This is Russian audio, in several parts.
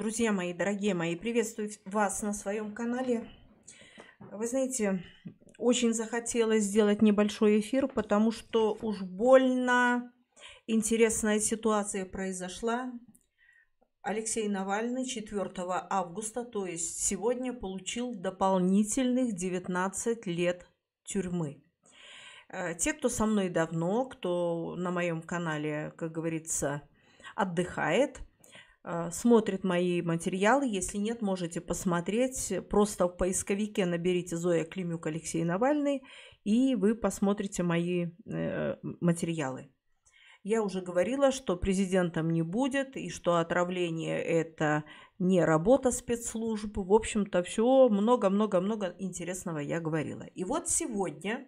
Друзья мои, дорогие мои, приветствую вас на своем канале. Вы знаете, очень захотелось сделать небольшой эфир, потому что уж больно интересная ситуация произошла. Алексей Навальный 4 августа, то есть сегодня, получил дополнительных 19 лет тюрьмы. Э, те, кто со мной давно, кто на моем канале, как говорится, отдыхает – а, смотрит мои материалы. Если нет, можете посмотреть. Просто в поисковике наберите Зоя Климюк Алексей Навальный, и вы посмотрите мои э, материалы. Я уже говорила, что президентом не будет, и что отравление – это не работа спецслужб. В общем-то, все много-много-много интересного я говорила. И вот сегодня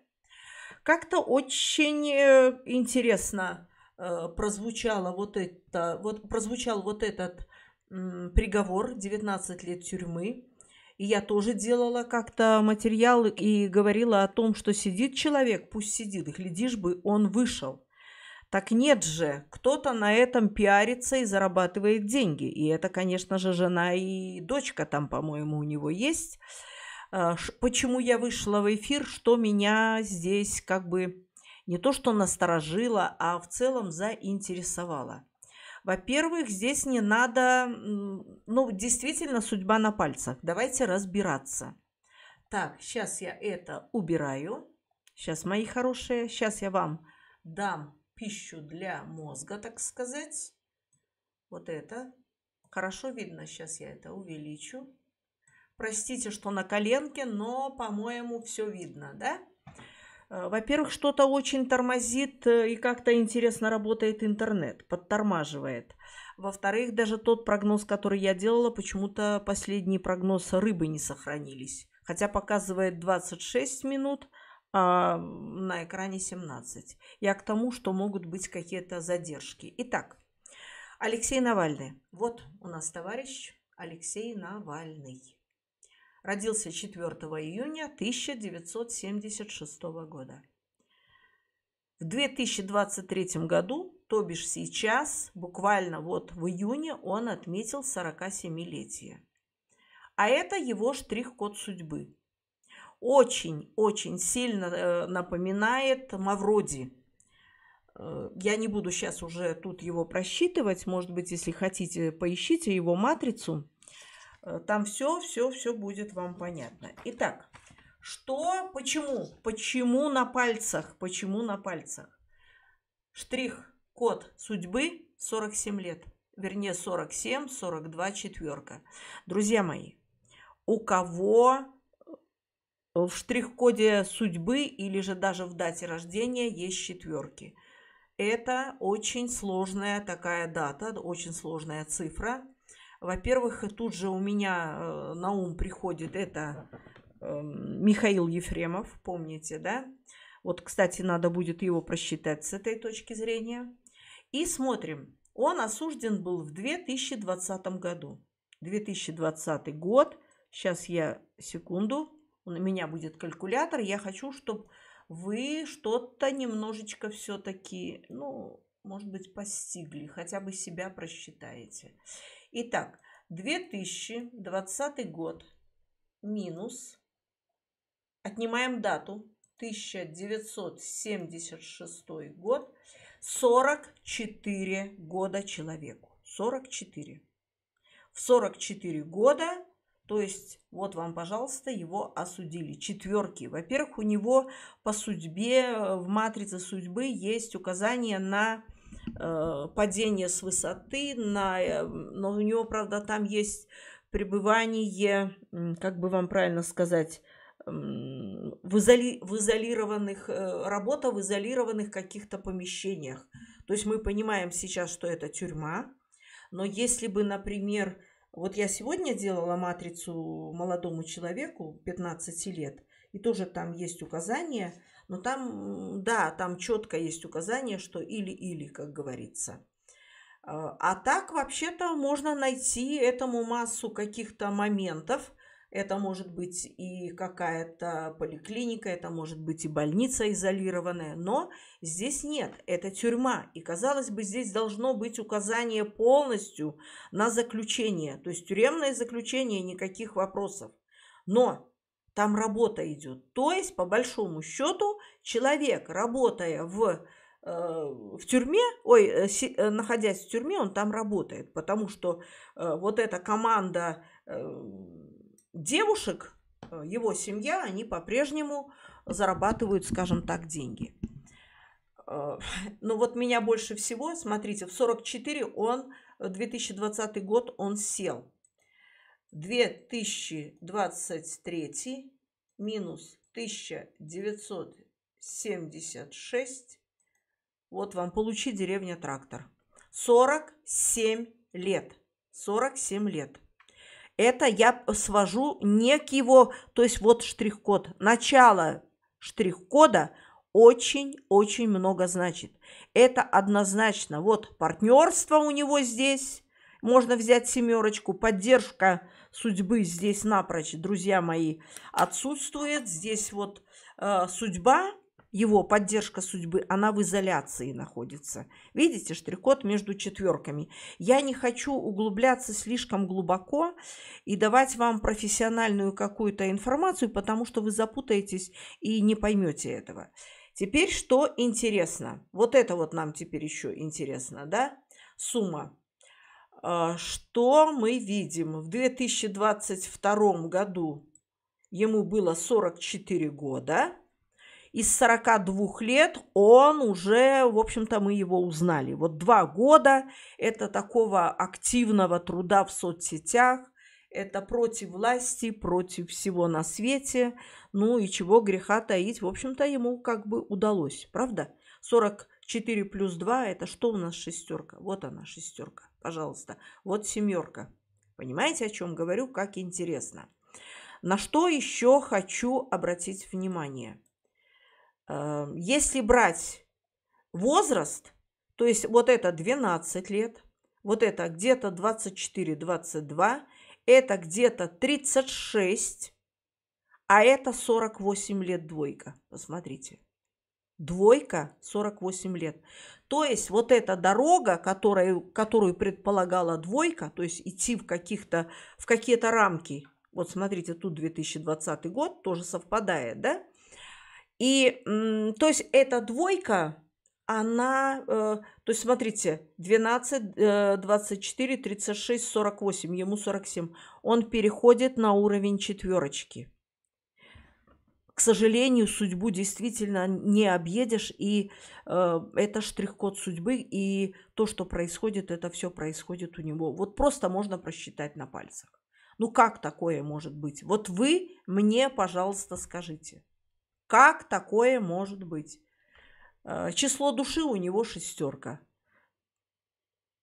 как-то очень э, интересно Э, прозвучало вот это, вот прозвучал вот этот приговор 19 лет тюрьмы. И я тоже делала как-то материалы и говорила о том, что сидит человек, пусть сидит, глядишь бы, он вышел. Так нет же, кто-то на этом пиарится и зарабатывает деньги. И это, конечно же, жена и дочка там, по-моему, у него есть. Э, почему я вышла в эфир, что меня здесь как бы не то что насторожило, а в целом заинтересовало. Во-первых, здесь не надо, ну, действительно судьба на пальцах. Давайте разбираться. Так, сейчас я это убираю. Сейчас, мои хорошие, сейчас я вам дам пищу для мозга, так сказать. Вот это. Хорошо видно, сейчас я это увеличу. Простите, что на коленке, но, по-моему, все видно, да? А, во-первых, что-то очень тормозит э, и как-то интересно работает интернет, подтормаживает. Во-вторых, даже тот прогноз, который я делала, почему-то последний прогноз рыбы не сохранились. Хотя показывает 26 минут, а на экране 17. Я к тому, что могут быть какие-то задержки. Итак, Алексей Навальный. Вот у нас товарищ Алексей Навальный. Родился 4 июня 1976 года. В 2023 году, то бишь сейчас, буквально вот в июне, он отметил 47-летие. А это его штрих-код судьбы. Очень-очень сильно э, напоминает Мавроди. Э, я не буду сейчас уже тут его просчитывать. Может быть, если хотите, поищите его матрицу. Э, там все, все, все будет вам понятно. Итак, что, почему? Почему на пальцах? Почему на пальцах? Штрих, код судьбы 47 лет. Вернее, 47, 42, четверка. Друзья мои, у кого э, в штрих-коде судьбы или же даже в дате рождения есть четверки. Это очень сложная такая дата, очень сложная цифра. Во-первых, тут же у меня э, на ум приходит это эм, Михаил Ефремов, помните, да? Вот, кстати, надо будет его просчитать с этой точки зрения. И смотрим. Он осужден был в 2020 году. 2020 год. Сейчас я секунду. У меня будет калькулятор. Я хочу, чтобы вы что-то немножечко все-таки, ну, может быть, постигли, хотя бы себя просчитаете. Итак, 2020 год минус, отнимаем дату, 1976 год, 44 года человеку. 44. В 44 года, то есть вот вам, пожалуйста, его осудили. Четверки. Во-первых, у него по судьбе э, в матрице судьбы есть указание на Э, падение с высоты, на, э, но у него, правда, там есть пребывание, как бы вам правильно сказать, в, изоли, в изолированных, э, работа в изолированных каких-то помещениях. То есть мы понимаем сейчас, что это тюрьма, но если бы, например, вот я сегодня делала матрицу молодому человеку 15 лет, и тоже там есть указания но ну, там, да, там четко есть указание, что или-или, как говорится. А, а так, вообще-то, можно найти этому массу каких-то моментов. Это может быть и какая-то поликлиника, это может быть и больница изолированная. Но здесь нет, это тюрьма. И, казалось бы, здесь должно быть указание полностью на заключение. То есть тюремное заключение, никаких вопросов. Но там работа идет. То есть, по большому счету, человек, работая в, э, в тюрьме, ой, э, э, находясь в тюрьме, он там работает, потому что э, вот эта команда э, девушек, э, его семья, они по-прежнему зарабатывают, скажем так, деньги. Но ну вот меня больше всего, смотрите, в 44 он, в 2020 год он сел. 2023 минус 1976. Вот вам, получи деревня трактор. 47 лет. 47 лет. Это я свожу некого, то есть вот штрих-код. Начало штрих-кода очень-очень много значит. Это однозначно. Вот партнерство у него здесь, можно взять семерочку. Поддержка судьбы здесь напрочь, друзья мои, отсутствует. Здесь вот э, судьба, его поддержка судьбы, она в изоляции находится. Видите, штрих-код между четверками. Я не хочу углубляться слишком глубоко и давать вам профессиональную какую-то информацию, потому что вы запутаетесь и не поймете этого. Теперь что интересно? Вот это вот нам теперь еще интересно, да? Сумма а, что мы видим? В 2022 году ему было 44 года. Из 42 лет он уже, в общем-то, мы его узнали. Вот два года – это такого активного труда в соцсетях, это против власти, против всего на свете. Ну и чего греха таить, в общем-то, ему как бы удалось, правда? 44 плюс 2 – это что у нас шестерка? Вот она, шестерка пожалуйста. Вот семерка. Понимаете, о чем говорю? Как интересно. На что еще хочу обратить внимание? Э, если брать возраст, то есть вот это 12 лет, вот это где-то 24-22, это где-то 36, а это 48 лет двойка. Посмотрите. Двойка 48 лет. То есть вот эта дорога, которая, которую предполагала двойка, то есть идти в, каких-то, в какие-то рамки, вот смотрите, тут 2020 год тоже совпадает, да? И то есть эта двойка, она, э, то есть смотрите, 12, 24, 36, 48, ему 47, он переходит на уровень четверочки к сожалению, судьбу действительно не объедешь, и э, это штрих-код судьбы, и то, что происходит, это все происходит у него. Вот просто можно просчитать на пальцах. Ну как такое может быть? Вот вы мне, пожалуйста, скажите, как такое может быть? Э, число души у него шестерка.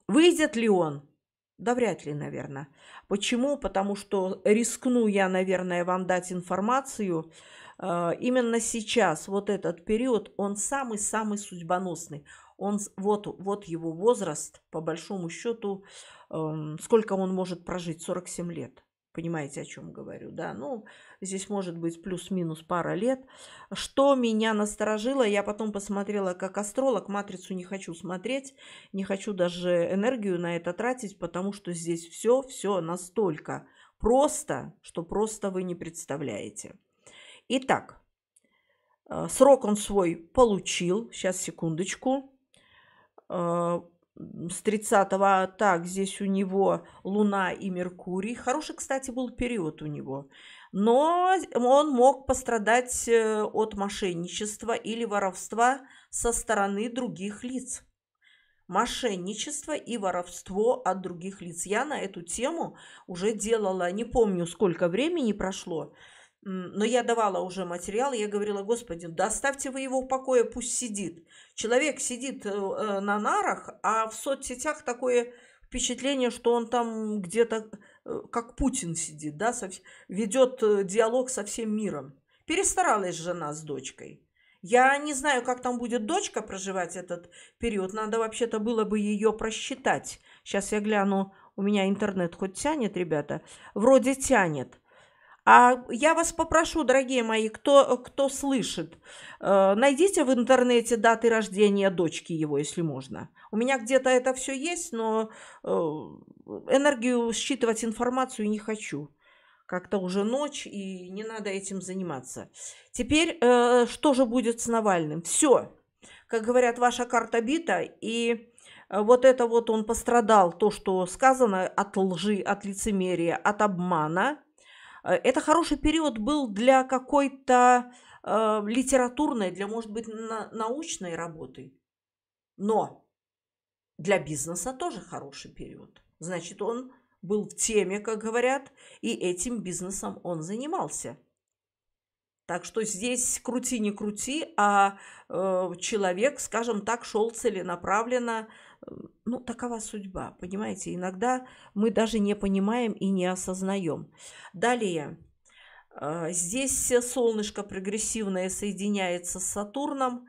Выйдет ли он? Да вряд ли, наверное. Почему? Потому что рискну я, наверное, вам дать информацию, а, именно сейчас вот этот период, он самый-самый судьбоносный. Он, вот, вот его возраст, по большому счету, эм, сколько он может прожить, 47 лет. Понимаете, о чем говорю, да? Ну, здесь может быть плюс-минус пара лет. Что меня насторожило, я потом посмотрела как астролог, матрицу не хочу смотреть, не хочу даже энергию на это тратить, потому что здесь все, все настолько просто, что просто вы не представляете. Итак, э, срок он свой получил. Сейчас, секундочку. Э, с 30 -го, так, здесь у него Луна и Меркурий. Хороший, кстати, был период у него. Но он мог пострадать э, от мошенничества или воровства со стороны других лиц мошенничество и воровство от других лиц. Я на эту тему уже делала, не помню, сколько времени прошло, но я давала уже материал, я говорила, господи, доставьте вы его в покое, пусть сидит. Человек сидит э, э, на нарах, а в соцсетях такое впечатление, что он там где-то, э, как Путин сидит, да, ведет диалог со всем миром. Перестаралась жена с дочкой. Я не знаю, как там будет дочка проживать этот период. Надо вообще-то было бы ее просчитать. Сейчас я гляну, у меня интернет хоть тянет, ребята? Вроде тянет. А я вас попрошу, дорогие мои, кто, кто слышит, э, найдите в интернете даты рождения дочки его, если можно. У меня где-то это все есть, но э, энергию считывать информацию не хочу. Как-то уже ночь, и не надо этим заниматься. Теперь, э, что же будет с Навальным? Все. Как говорят, ваша карта бита, и вот это вот он пострадал, то, что сказано от лжи, от лицемерия, от обмана – Э, это хороший период был для какой-то э, литературной, для, может быть, на, научной работы. Но для бизнеса тоже хороший период. Значит, он был в теме, как говорят, и этим бизнесом он занимался. Так что здесь крути не крути, а э, человек, скажем так, шел целенаправленно ну, такова судьба, понимаете? Иногда мы даже не понимаем и не осознаем. Далее. А, здесь солнышко прогрессивное соединяется с Сатурном.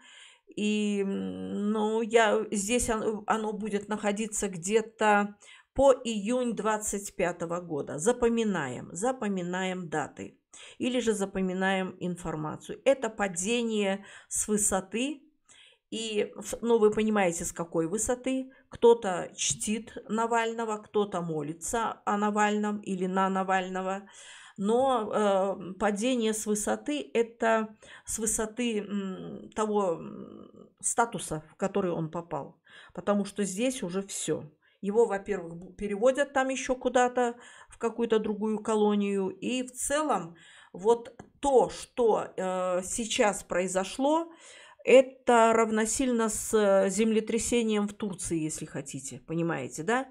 И ну, я, здесь оно, оно будет находиться где-то по июнь 25 года. Запоминаем, запоминаем даты или же запоминаем информацию. Это падение с высоты и, ну, вы понимаете, с какой высоты. Кто-то чтит Навального, кто-то молится о Навальном или на Навального. Но э, падение с высоты – это с высоты м, того статуса, в который он попал. Потому что здесь уже все. Его, во-первых, переводят там еще куда-то, в какую-то другую колонию. И в целом вот то, что э, сейчас произошло, э, это равносильно с землетрясением в Турции, если хотите, понимаете, да?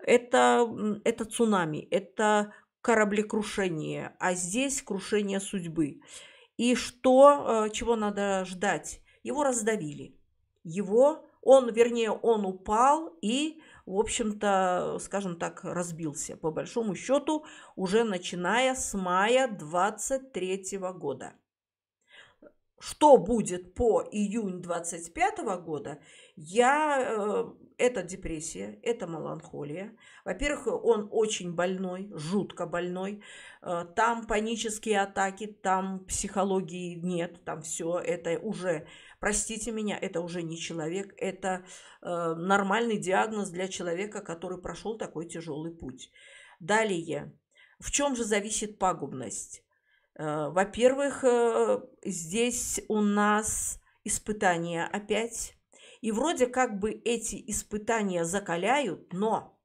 Это, это цунами, это кораблекрушение, а здесь крушение судьбы. И что, э, чего надо ждать? Его раздавили. Его, он, вернее, он упал и, в общем-то, скажем так, разбился, по большому счету, уже начиная с мая 23 года что будет по июнь 25 года, я... Э, это депрессия, это меланхолия. Во-первых, он очень больной, жутко больной. Э, там панические атаки, там психологии нет, там все это уже, простите меня, это уже не человек, это э, нормальный диагноз для человека, который прошел такой тяжелый путь. Далее, в чем же зависит пагубность? Э, во-первых, э, здесь у нас испытания опять. И вроде как бы эти испытания закаляют, но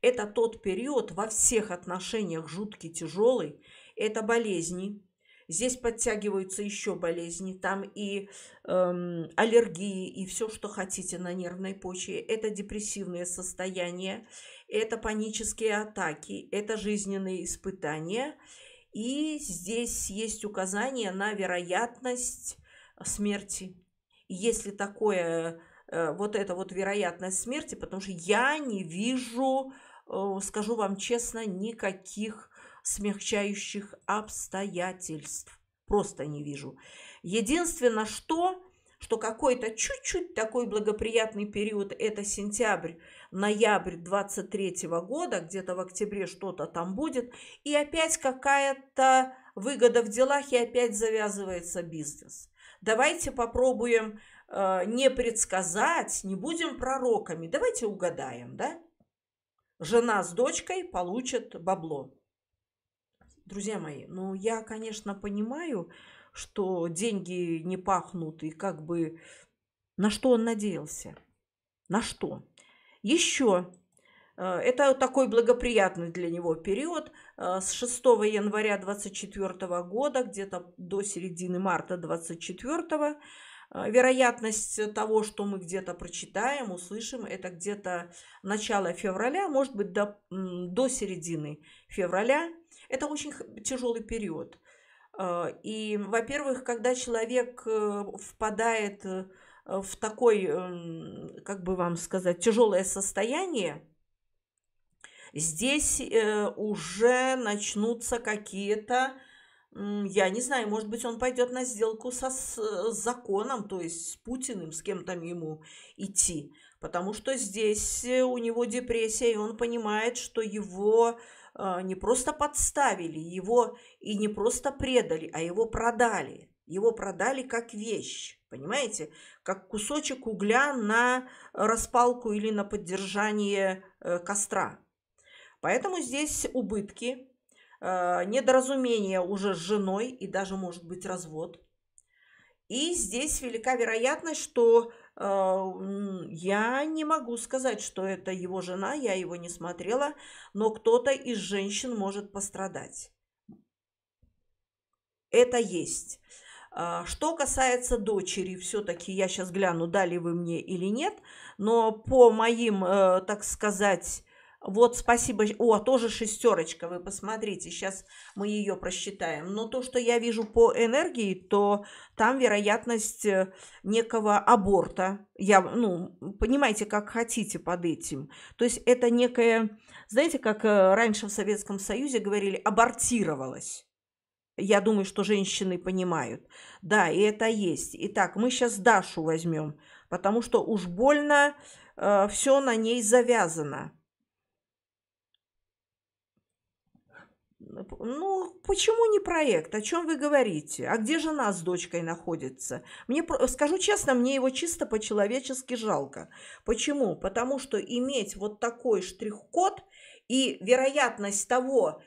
это тот период во всех отношениях жуткий, тяжелый. Это болезни. Здесь подтягиваются еще болезни, там и эм, аллергии, и все, что хотите на нервной почве. Это депрессивные состояния, это панические атаки, это жизненные испытания – и здесь есть указание на вероятность смерти. Если такое, э, вот это вот вероятность смерти, потому что я не вижу, э, скажу вам честно, никаких смягчающих обстоятельств. Просто не вижу. Единственное, что, что какой-то чуть-чуть такой благоприятный период – это сентябрь, ноябрь 23 года, где-то в октябре что-то там будет, и опять какая-то выгода в делах, и опять завязывается бизнес. Давайте попробуем э, не предсказать, не будем пророками, давайте угадаем, да? Жена с дочкой получат бабло. Друзья мои, ну я, конечно, понимаю, что деньги не пахнут, и как бы на что он надеялся? На что? Еще э, это такой благоприятный для него период э, с 6 января 2024 года, где-то до середины марта 2024. Э, вероятность того, что мы где-то прочитаем, услышим, это где-то начало февраля, может быть, до, до середины февраля. Это очень тяжелый период. И, во-первых, когда человек впадает в Э, в такой, эм, как бы вам сказать, тяжелое состояние, здесь э, уже начнутся какие-то, я не знаю, может быть, он пойдет на сделку со, э, с законом, то есть с Путиным, с кем то ему идти. Потому что здесь у него депрессия, и он понимает, что его не просто подставили, его и не просто предали, а его продали. Его продали как вещь. Понимаете? Как кусочек угля на распалку или на поддержание э, костра. Поэтому здесь убытки, э, недоразумение уже с женой и даже, может быть, развод. И здесь велика вероятность, что э, я не могу сказать, что это его жена, я его не смотрела, но кто-то из женщин может пострадать. Это есть. А, что касается дочери, все-таки я сейчас гляну, дали вы мне или нет, но по моим, э, так сказать, вот спасибо, о, тоже шестерочка, вы посмотрите, сейчас мы ее просчитаем. Но то, что я вижу по энергии, то там вероятность э, некого аборта. Я, ну, понимаете, как хотите под этим. То есть это некое, знаете, как э, раньше в Советском Союзе говорили, абортировалось. Я думаю, что женщины понимают. Да, и это есть. Итак, мы сейчас Дашу возьмем, потому что уж больно э, все на ней завязано. Ну, почему не проект? О чем вы говорите? А где жена с дочкой находится? Мне, скажу честно, мне его чисто по-человечески жалко. Почему? Потому что иметь вот такой штрих-код и вероятность того,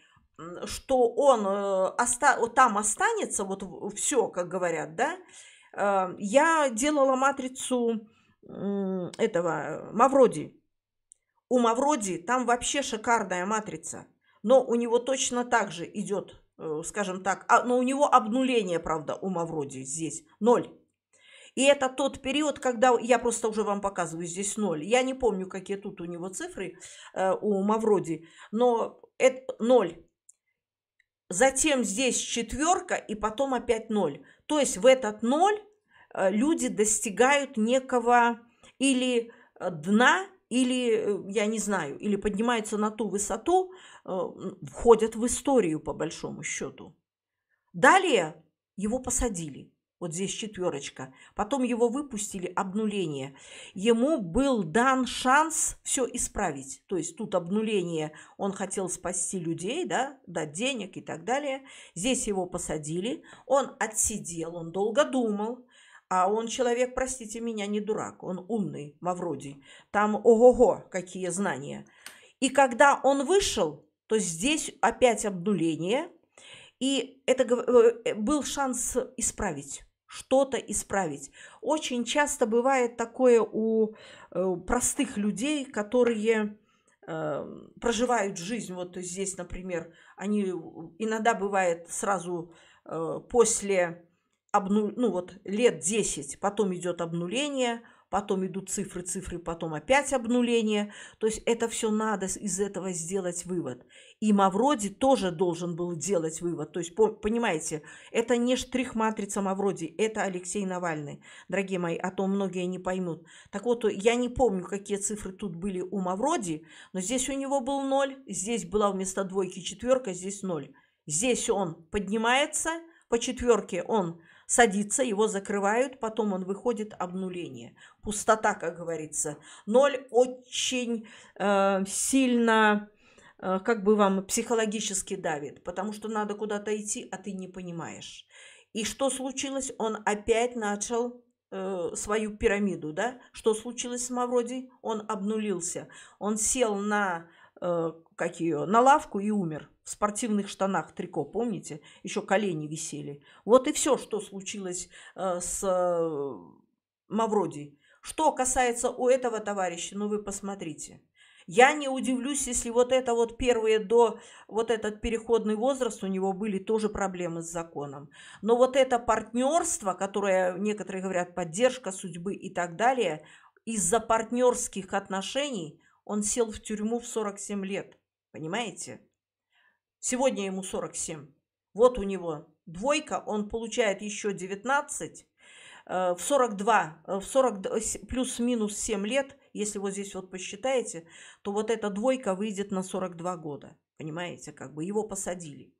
что он э, оста- там останется, вот все, как говорят, да, э, я делала матрицу этого Мавроди. У Мавроди там вообще шикарная матрица, но у него точно так же идет, э, скажем так, а, но у него обнуление, правда, у Мавроди здесь ноль. И это тот период, когда я просто уже вам показываю здесь ноль. Я не помню, какие тут у него цифры э, у Мавроди, но это ноль затем здесь четверка и потом опять ноль. То есть в этот ноль э, люди достигают некого или э, дна, или, э, я не знаю, или поднимаются на ту высоту, входят в историю по большому счету. Далее его посадили. Вот здесь четверочка. Потом его выпустили, обнуление. Ему был дан шанс все исправить. То есть тут обнуление, он хотел спасти людей, да, дать денег и так далее. Здесь его посадили, он отсидел, он долго думал. А он человек, простите меня, не дурак, он умный, мавродий. Там ого-го, какие знания. И когда он вышел, то здесь опять обнуление, и это э, был шанс исправить что-то исправить. Очень часто бывает такое у э, простых людей, которые эм, проживают жизнь. Вот здесь, например, они иногда бывает сразу э, после обну... ну, вот, лет 10, потом идет обнуление, потом идут цифры, цифры, потом опять обнуление. То есть это все надо из этого сделать вывод. И Мавроди тоже должен был делать вывод. То есть, понимаете, это не штрих-матрица Мавроди, это Алексей Навальный, дорогие мои, а то многие не поймут. Так вот, я не помню, какие цифры тут были у Мавроди, но здесь у него был ноль, здесь была вместо двойки четверка, здесь ноль. Здесь он поднимается, по четверке он садится, его закрывают, потом он выходит обнуление. Пустота, как говорится. Ноль очень э, сильно э, как бы вам психологически давит, потому что надо куда-то идти, а ты не понимаешь. И что случилось? Он опять начал э, свою пирамиду, да? Что случилось с Мавроди? Он обнулился. Он сел на Э, как ее, на лавку и умер. В спортивных штанах трико, помните? Еще колени висели. Вот и все, что случилось э, с э, Мавроди. Что касается у этого товарища, ну вы посмотрите. Я не удивлюсь, если вот это вот первые до вот этот переходный возраст у него были тоже проблемы с законом. Но вот это партнерство, которое некоторые говорят поддержка судьбы и так далее, из-за партнерских отношений – он сел в тюрьму в 47 лет. Понимаете? Сегодня ему 47. Вот у него двойка, он получает еще 19. Э, в 42, э, в 40, э, плюс-минус 7 лет, если вот здесь вот посчитаете, то вот эта двойка выйдет на 42 года. Понимаете, как бы его посадили.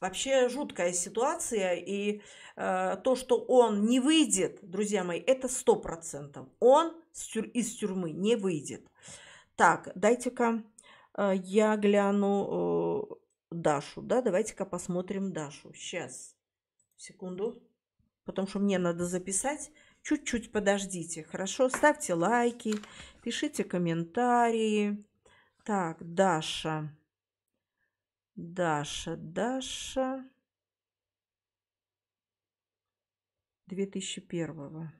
Вообще жуткая ситуация, и э, то, что он не выйдет, друзья мои, это сто процентов. Он из тюрьмы не выйдет. Так, дайте-ка э, я гляну э, Дашу, да, давайте-ка посмотрим Дашу. Сейчас, секунду, потому что мне надо записать. Чуть-чуть подождите, хорошо? Ставьте лайки, пишите комментарии. Так, Даша. Даша, Даша 2001.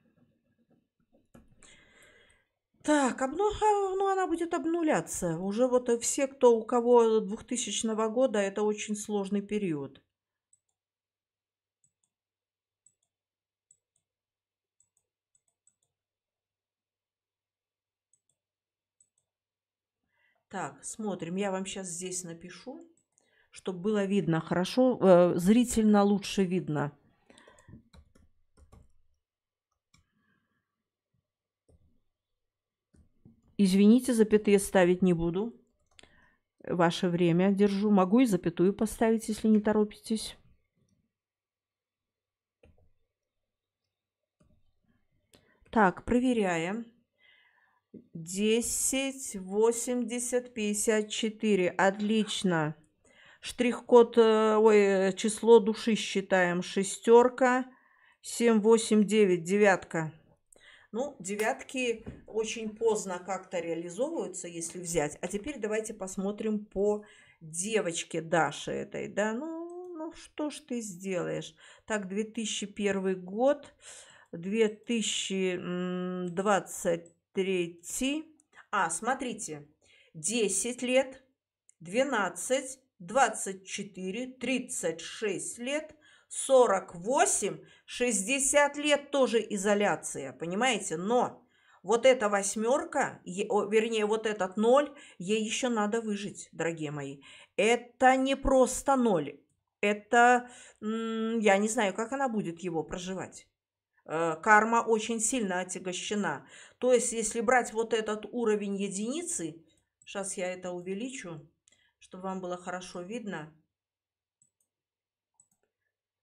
Так, обну... А, ну, она будет обнуляться. Уже вот все, кто у кого 2000 года, это очень сложный период. Так, смотрим. Я вам сейчас здесь напишу чтобы было видно хорошо, э, зрительно лучше видно. Извините, запятые ставить не буду. Ваше время держу. Могу и запятую поставить, если не торопитесь. Так, проверяем. 10, 80, 54. Отлично. Штрих-код, э, ой, число души считаем. Шестерка, 7, 8, 9, девятка. Ну, девятки очень поздно как-то реализовываются, если взять. А теперь давайте посмотрим по девочке Даши этой, да. Ну, ну что ж ты сделаешь? Так, 2001 год, 2023. А, смотрите, 10 лет, 12, 24, 36 лет, 48, 60 лет тоже изоляция, понимаете? Но вот эта восьмерка, вернее, вот этот ноль, ей еще надо выжить, дорогие мои. Это не просто ноль, это, я не знаю, как она будет его проживать э, карма очень сильно отягощена. То есть, если брать вот этот уровень единицы, сейчас я это увеличу, чтобы вам было хорошо видно.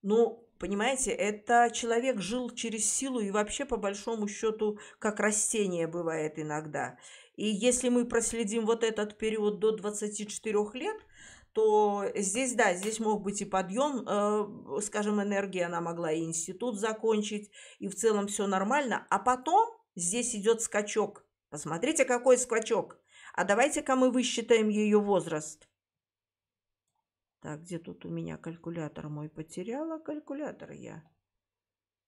Ну, понимаете, это человек жил через силу и вообще, по большому счету, как растение бывает иногда. И если мы проследим вот этот период до 24 лет, то здесь, да, здесь мог быть и подъем, э, скажем, энергии, она могла и институт закончить, и в целом все нормально. А потом здесь идет скачок. Посмотрите, какой скачок. А давайте-ка мы высчитаем ее возраст. Так, где тут у меня калькулятор мой потеряла? Калькулятор я.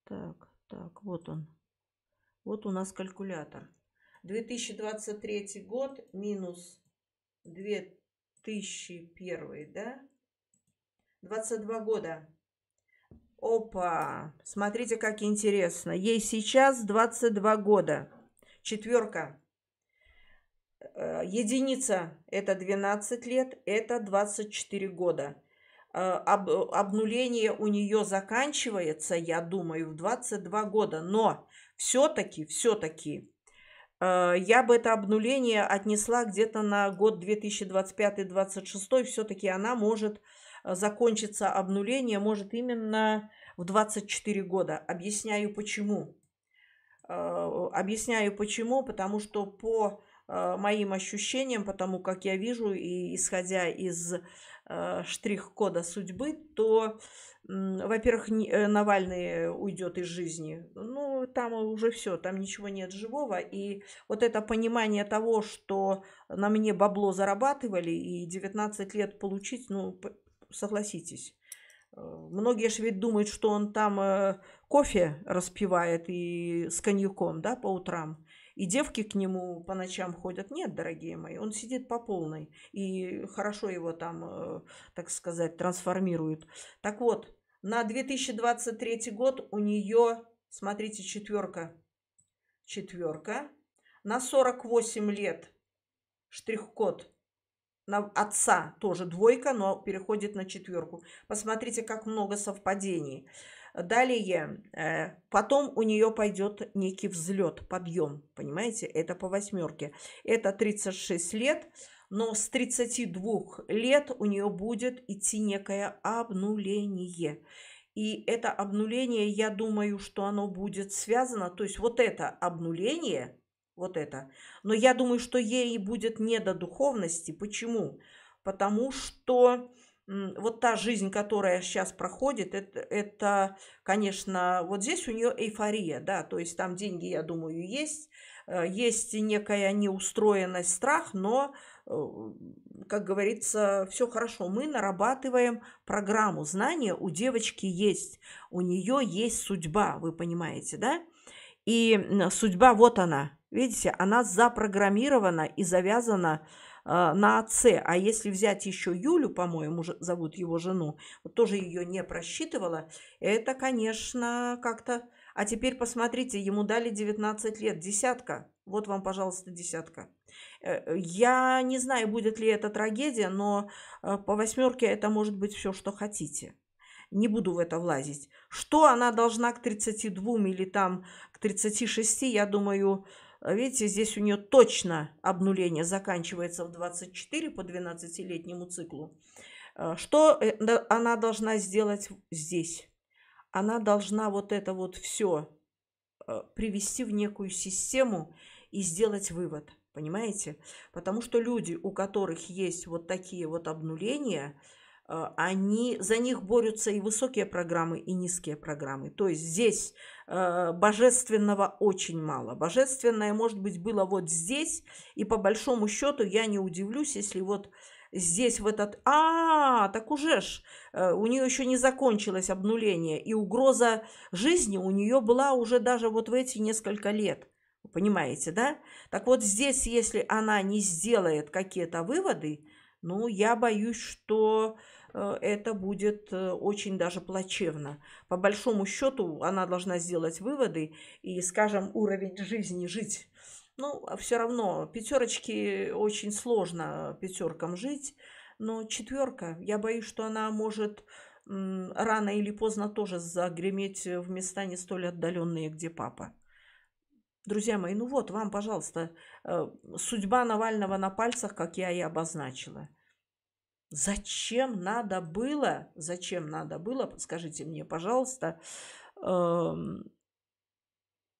Так, так, вот он. Вот у нас калькулятор. 2023 год минус 2001, да? 22 года. Опа! Смотрите, как интересно. Ей сейчас 22 года. Четверка. Э, единица – это 12 лет, это 24 года. Э, об, обнуление у нее заканчивается, я думаю, в 22 года. Но все-таки, все-таки э, я бы это обнуление отнесла где-то на год 2025-2026. Все-таки она может закончиться, обнуление может именно в 24 года. Объясняю почему. Объясняю почему, потому что по Э, моим ощущениям, потому как я вижу, и исходя из э, штрих-кода судьбы, то, во-первых, э, Навальный уйдет из жизни. Ну, там уже все, там ничего нет живого. И вот это понимание того, что на мне бабло зарабатывали и 19 лет получить, ну, согласитесь. Многие же ведь думают, что он там кофе распивает и с коньяком, да, по утрам и девки к нему по ночам ходят. Нет, дорогие мои, он сидит по полной, и хорошо его там, э, так сказать, трансформируют. Так вот, на 2023 год у нее, смотрите, четверка, четверка, на 48 лет штрих-код на отца тоже двойка, но переходит на четверку. Посмотрите, как много совпадений. Далее, э, потом у нее пойдет некий взлет, подъем, понимаете, это по восьмерке. Это 36 лет, но с 32 лет у нее будет идти некое обнуление. И это обнуление, я думаю, что оно будет связано, то есть вот это обнуление, вот это. Но я думаю, что ей будет не до духовности. Почему? Потому что вот та жизнь, которая сейчас проходит, это, это, конечно, вот здесь у нее эйфория, да, то есть там деньги, я думаю, есть, э, есть некая неустроенность, страх, но, э, как говорится, все хорошо. Мы нарабатываем программу знания, у девочки есть, у нее есть судьба, вы понимаете, да? И судьба вот она, видите, она запрограммирована и завязана а, на отце. А если взять еще Юлю, по-моему, зовут его жену, вот тоже ее не просчитывала, это, конечно, как-то... А теперь посмотрите, ему дали 19 лет, десятка. Вот вам, пожалуйста, десятка. Э, э, я не знаю, будет ли это трагедия, но э, по восьмерке это может быть все, что хотите. Не буду в это влазить. Что она должна к 32 или там к 36, я думаю, а видите, здесь у нее точно обнуление заканчивается в 24 по 12-летнему циклу. А, что э, она должна сделать здесь? Она должна вот это вот все а, привести в некую систему и сделать вывод. Понимаете? Потому что люди, у которых есть вот такие вот обнуления – а, они, за них борются и высокие программы, и низкие программы. То есть здесь э, божественного очень мало. Божественное, может быть, было вот здесь, и по большому счету я не удивлюсь, если вот здесь в этот «А, так уже ж!» э, у нее еще не закончилось обнуление, и угроза жизни у нее была уже даже вот в эти несколько лет – вы понимаете, да? Так вот здесь, если она не сделает какие-то выводы, ну, я боюсь, что Э, это будет э, очень даже плачевно. По большому счету она должна сделать выводы и, скажем, уровень жизни жить. Ну, а все равно пятерочки очень сложно пятеркам жить, но четверка, я боюсь, что она может рано или поздно тоже загреметь в места не столь отдаленные, где папа. Друзья мои, ну вот вам, пожалуйста, э, судьба Навального на пальцах, как я и обозначила. Зачем надо было, зачем надо было, скажите мне, пожалуйста, эм,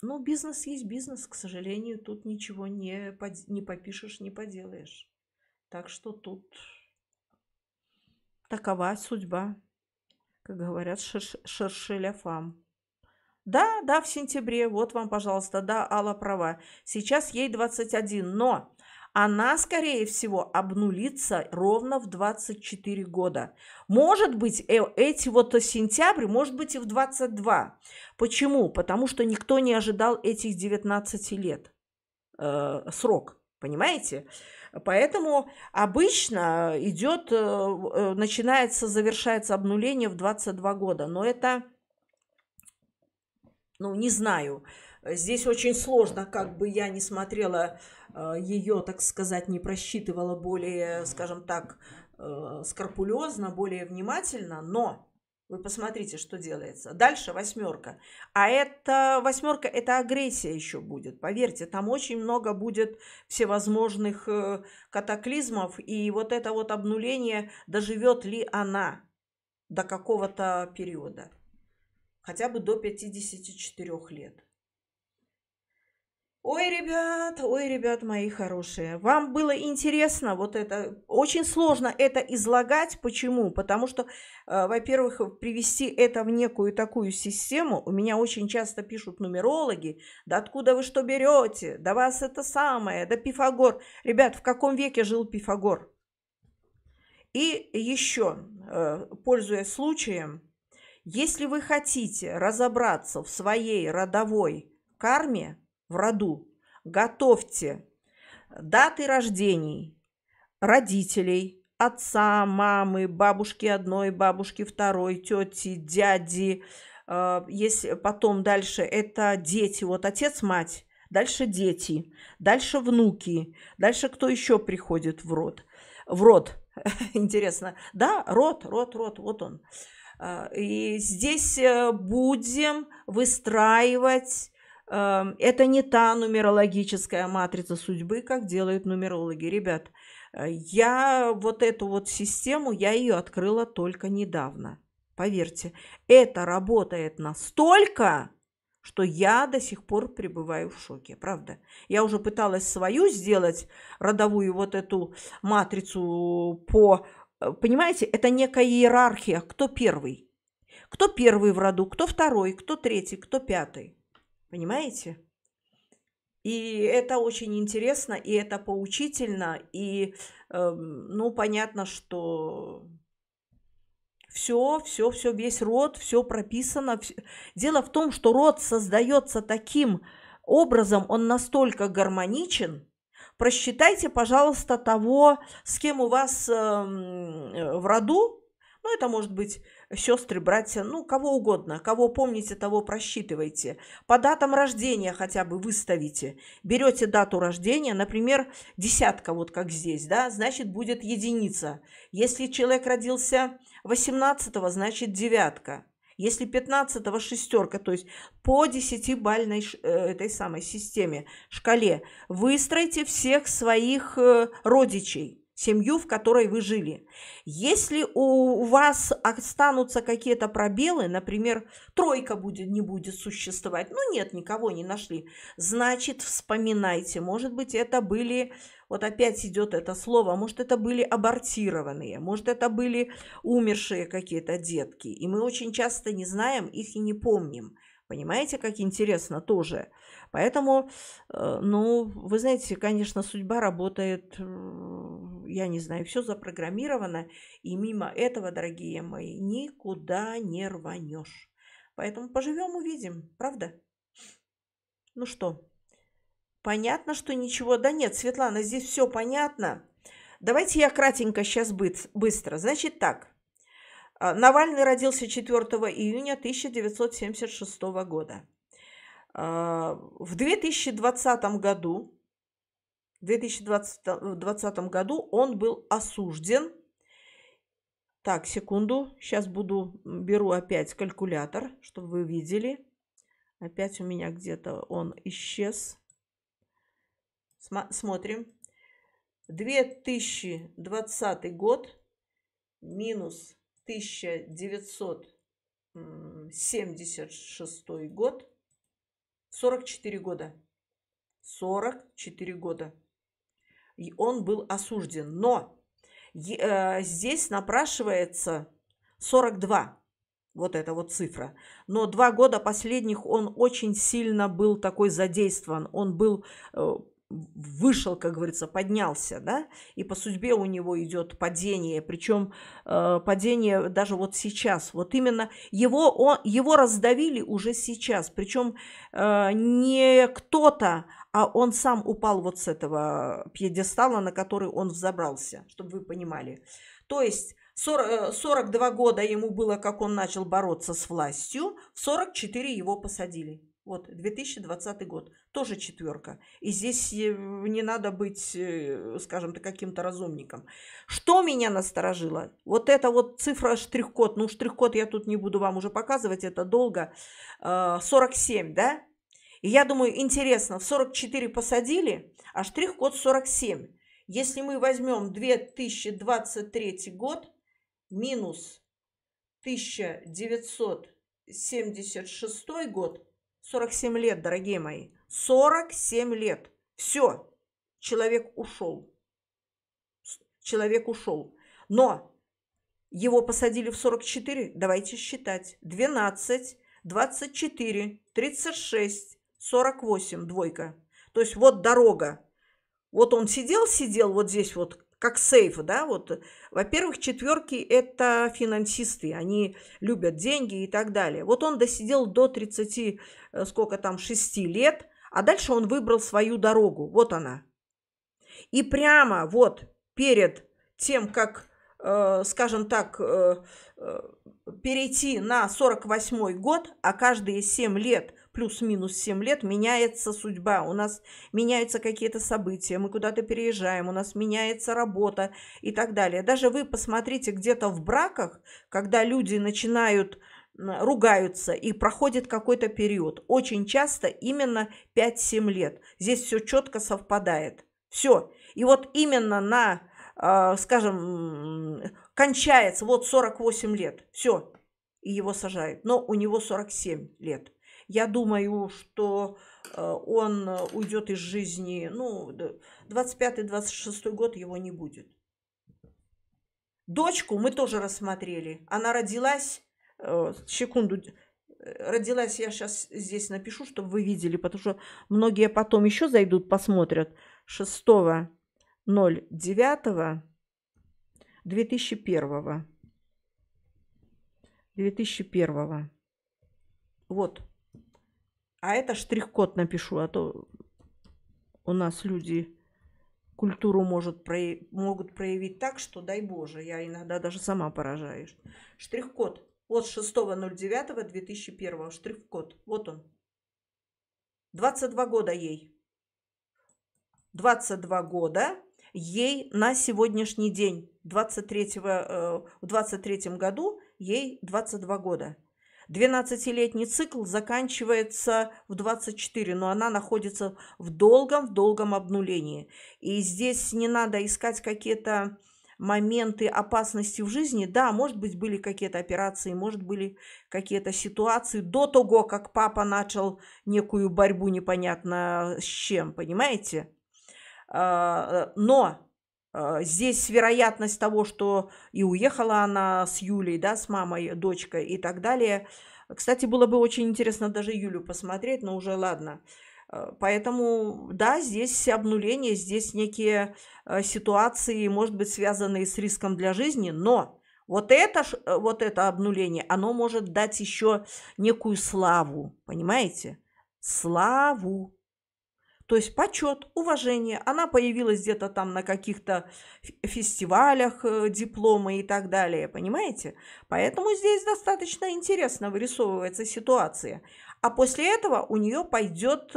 ну, бизнес есть бизнес, к сожалению, тут ничего не, под... не попишешь, не поделаешь. Так что тут такова судьба, как говорят, Шершеляфам. Да, да, в сентябре, вот вам, пожалуйста, да, Алла права. Сейчас ей 21, но она, скорее всего, обнулится ровно в 24 года. Может быть, э, эти вот сентябрь, может быть, и в 22. Почему? Потому что никто не ожидал этих 19 лет э, срок, понимаете? Поэтому обычно идет, э, начинается, завершается обнуление в 22 года. Но это, ну, не знаю, Здесь очень сложно, как бы я не смотрела э, ее, так сказать, не просчитывала более, скажем так, э, скрупулезно, более внимательно, но вы посмотрите, что делается. Дальше восьмерка. А это восьмерка, это агрессия еще будет. Поверьте, там очень много будет всевозможных э, катаклизмов. И вот это вот обнуление, доживет ли она до какого-то периода. Хотя бы до 54 лет. Ой, ребят, ой, ребят мои хорошие, вам было интересно вот это? Очень сложно это излагать. Почему? Потому что, э, во-первых, привести это в некую такую систему. У меня очень часто пишут нумерологи, да откуда вы что берете? Да вас это самое, да Пифагор. Ребят, в каком веке жил Пифагор? И еще, э, пользуясь случаем, если вы хотите разобраться в своей родовой карме – в роду. Готовьте даты рождений родителей, отца, мамы, бабушки одной, бабушки второй, тети, дяди. Э, если потом дальше это дети, вот отец, мать, дальше дети, дальше внуки, дальше кто еще приходит в род. В род, интересно, да, род, род, род, вот он. Э, и здесь э, будем выстраивать это не та нумерологическая матрица судьбы, как делают нумерологи. Ребят, э, я вот эту вот систему, я ее открыла только недавно. Поверьте, это работает настолько, что я до сих пор пребываю в шоке, правда. Я уже пыталась свою сделать, родовую вот эту матрицу по... Э, понимаете, это некая иерархия, кто первый. Кто первый в роду, кто второй, кто третий, кто пятый. Понимаете? И это очень интересно, и это поучительно, и, э, ну, понятно, что все, все, все, весь род, все прописано. Все. Дело в том, что род создается таким образом, он настолько гармоничен. Просчитайте, пожалуйста, того, с кем у вас э, в роду, ну, это может быть сестры, братья, ну, кого угодно, кого помните, того просчитывайте. По датам рождения хотя бы выставите. Берете дату рождения, например, десятка, вот как здесь, да, значит, будет единица. Если человек родился 18 значит, девятка. Если 15-го шестерка, то есть по 10 э, этой самой системе, шкале, выстроите всех своих э, родичей семью, в которой вы жили. Если у вас останутся какие-то пробелы, например, тройка будет, не будет существовать, ну нет, никого не нашли, значит, вспоминайте, может быть, это были, вот опять идет это слово, может, это были абортированные, может, это были умершие какие-то детки, и мы очень часто не знаем их и не помним. Понимаете, как интересно тоже. Поэтому, э, ну, вы знаете, конечно, судьба работает, э, я не знаю, все запрограммировано, и мимо этого, дорогие мои, никуда не рванешь. Поэтому поживем, увидим, правда? Ну что, понятно, что ничего. Да нет, Светлана, здесь все понятно. Давайте я кратенько сейчас быстро. Значит так, э, Навальный родился 4 июня 1976 года. А, в 2020 году, в 2020 э, году он был осужден. Так, секунду, сейчас буду, беру опять калькулятор, чтобы вы видели. Опять у меня где-то он исчез. Смотрим. 2020 год минус 1976 год 44 года. 44 года. И он был осужден. Но э, здесь напрашивается 42. Вот эта вот цифра. Но два года последних он очень сильно был такой задействован. Он был э, вышел, как говорится, поднялся, да, и по судьбе у него идет падение, причем э, падение даже вот сейчас, вот именно его, он, его раздавили уже сейчас, причем э, не кто-то, а он сам упал вот с этого пьедестала, на который он взобрался, чтобы вы понимали. То есть 40, 42 э, года ему было, как он начал бороться с властью, в 44 его посадили. Вот, 2020 год. Тоже четверка. И здесь э, не надо быть, э, скажем так, каким-то разумником. Что меня насторожило? Вот эта вот цифра штрих-код. Ну, штрих-код я тут не буду вам уже показывать, это долго. 47, а, да? И я думаю, интересно, в 44 посадили, а штрих-код 47. Если мы возьмем 2023 год минус 1976 год, 47 лет, дорогие мои. 47 лет. Все. Человек ушел. Человек ушел. Но его посадили в 44, давайте считать. 12, 24, 36, 48, двойка. То есть вот дорога. Вот он сидел, сидел вот здесь вот как сейф, да, вот, во-первых, четверки – это финансисты, они любят деньги и так далее. Вот он досидел до 30, э, сколько там, 6 лет, а дальше он выбрал свою дорогу, вот она. И прямо вот перед тем, как, э, скажем так, э, э перейти на 48 год, а каждые 7 лет – плюс-минус 7 лет меняется судьба, у нас меняются какие-то события, мы куда-то переезжаем, у нас меняется работа и так далее. Даже вы посмотрите где-то в браках, когда люди начинают ругаются и проходит какой-то период. Очень часто именно 5-7 лет. Здесь все четко совпадает. Все. И вот именно на а, скажем, кончается вот 48 лет, все, и его сажают. Но у него 47 лет. Я думаю, что э, он э, уйдет из жизни, ну, 25-26 год его не будет. Дочку мы тоже рассмотрели. Она родилась, э, секунду, родилась, я сейчас здесь напишу, чтобы вы видели, потому что многие потом еще зайдут, посмотрят. 6.09.2001. 2001. 2001. Вот. А это штрих-код напишу, а то у нас люди культуру может прояв... могут проявить так, что, дай Боже, я иногда даже сама поражаюсь. Штрих-код от 6.09.2001, штрих-код, вот он. 22 года ей. 22 года ей на сегодняшний день, 23, э, в 23 году ей 22 года. 12-летний цикл заканчивается в 24, но она находится в долгом, в долгом обнулении. И здесь не надо искать какие-то моменты опасности в жизни. Да, может быть, были какие-то операции, может, были какие-то ситуации до того, как папа начал некую борьбу непонятно с чем, понимаете? А, э, но а, здесь вероятность того, что и уехала она с Юлей, да, с мамой, дочкой и так далее. Кстати, было бы очень интересно даже Юлю посмотреть, но уже ладно. А, поэтому, да, здесь обнуление, здесь некие а, ситуации, может быть, связанные с риском для жизни, но вот это, э, вот это обнуление, оно может дать еще некую славу, понимаете? Славу. То есть почет, уважение. Она появилась где-то там на каких-то фестивалях, э, дипломы и так далее, понимаете? Поэтому здесь достаточно интересно вырисовывается ситуация. А после этого у нее пойдет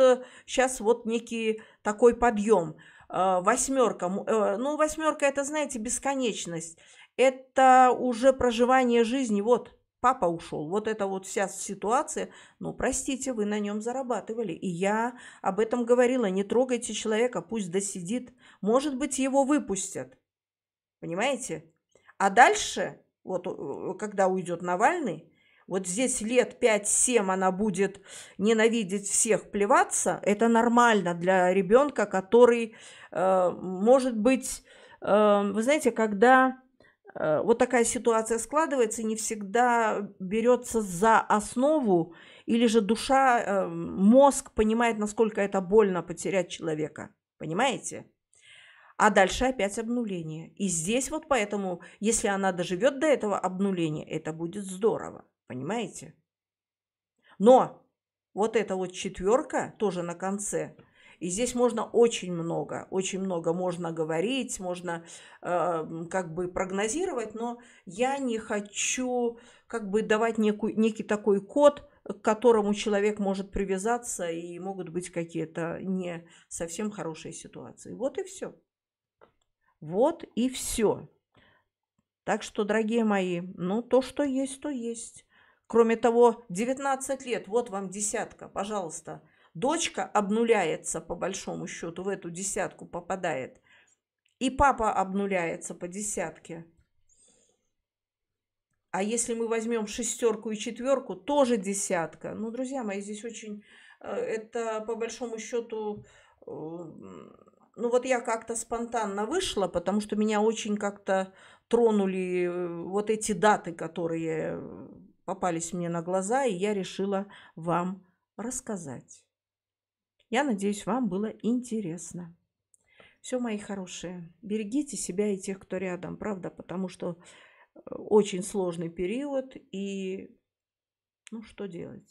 сейчас э, вот некий такой подъем. Э, восьмерка, ну восьмерка это, знаете, бесконечность. Это уже проживание жизни, вот – папа ушел. Вот эта вот вся ситуация, ну, простите, вы на нем зарабатывали. И я об этом говорила, не трогайте человека, пусть досидит. Может быть, его выпустят. Понимаете? А дальше, вот э, когда уйдет Навальный, вот здесь лет 5-7 она будет ненавидеть всех, плеваться, это нормально для ребенка, который, э, может быть, э, вы знаете, когда Э, вот такая ситуация складывается, не всегда берется за основу, или же душа, э, мозг понимает, насколько это больно потерять человека. Понимаете? А дальше опять обнуление. И здесь вот поэтому, если она доживет до этого обнуления, это будет здорово. Понимаете? Но вот эта вот четверка тоже на конце – и здесь можно очень много, очень много можно говорить, можно э, как бы прогнозировать, но я не хочу как бы давать некую, некий такой код, к которому человек может привязаться и могут быть какие-то не совсем хорошие ситуации. Вот и все. Вот и все. Так что, дорогие мои, ну то, что есть, то есть. Кроме того, 19 лет, вот вам десятка, пожалуйста, Дочка обнуляется, по большому счету, в эту десятку попадает. И папа обнуляется по десятке. А если мы возьмем шестерку и четверку, тоже десятка. Ну, друзья мои, здесь очень... Э, это, по большому счету, э, ну вот я как-то спонтанно вышла, потому что меня очень как-то тронули э, вот эти даты, которые попались мне на глаза, и я решила вам рассказать. Я надеюсь, вам было интересно. Все, мои хорошие, берегите себя и тех, кто рядом, правда, потому что э, очень сложный период, и ну что делать?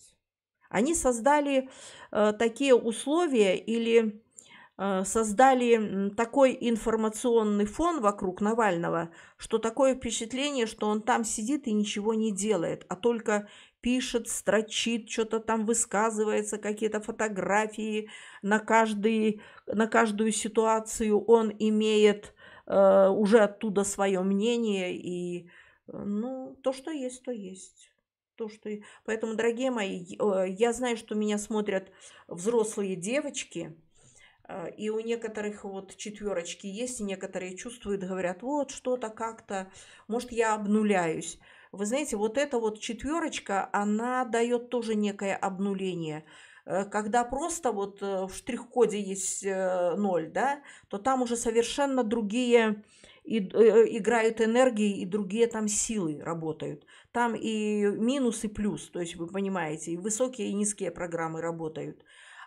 Они создали э, такие условия или э, создали такой информационный фон вокруг Навального, что такое впечатление, что он там сидит и ничего не делает, а только пишет, строчит, что-то там высказывается, какие-то фотографии на, каждый, на каждую ситуацию он имеет э, уже оттуда свое мнение и э, ну, то, что есть, то есть. То, что... Поэтому, дорогие мои, я знаю, что меня смотрят взрослые девочки, э, и у некоторых вот четверочки есть, и некоторые чувствуют, говорят, вот что-то как-то, может, я обнуляюсь. Вы знаете, вот эта вот четверочка, она дает тоже некое обнуление. Э, когда просто вот э, в штрих-коде есть э, ноль, да, то там уже совершенно другие и, играют энергии, и другие там силы работают. Там и минус, и плюс, то есть вы понимаете, и высокие, и низкие программы работают.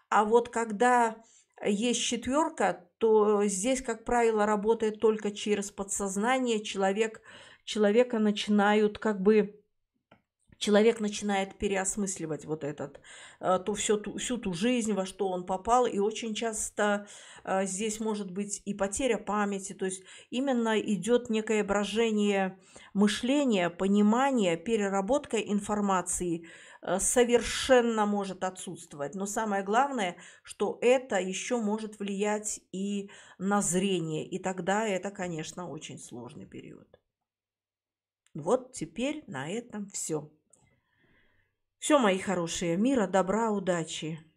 А вот когда есть четверка, то здесь, как правило, работает только через подсознание. Человек человека начинают как бы человек начинает переосмысливать вот этот, э, то все, ту, всю ту жизнь, во что он попал, и очень часто э, здесь может быть и потеря памяти, то есть именно идет некое брожение мышления, понимания, переработка информации э, совершенно может отсутствовать. Но самое главное, что это еще может влиять и на зрение, и тогда это, конечно, очень сложный период. Вот теперь на этом все. Все, мои хорошие, мира, добра, удачи.